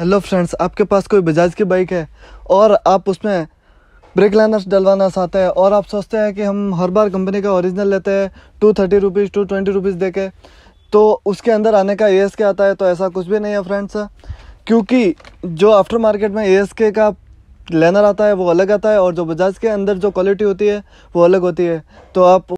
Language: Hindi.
हेलो फ्रेंड्स आपके पास कोई बजाज की बाइक है और आप उसमें ब्रेक लाइनर्स डलवाना चाहते हैं और आप सोचते हैं कि हम हर बार कंपनी का ओरिजिनल लेते हैं two thirty rupees two twenty rupees दे के तो उसके अंदर आने का ए के आता है तो ऐसा कुछ भी नहीं है फ्रेंड्स क्योंकि जो आफ्टर मार्केट में ए के का लेनर आता है वो अलग आता है और जो बजाज के अंदर जो क्वालिटी होती है वो अलग होती है तो आप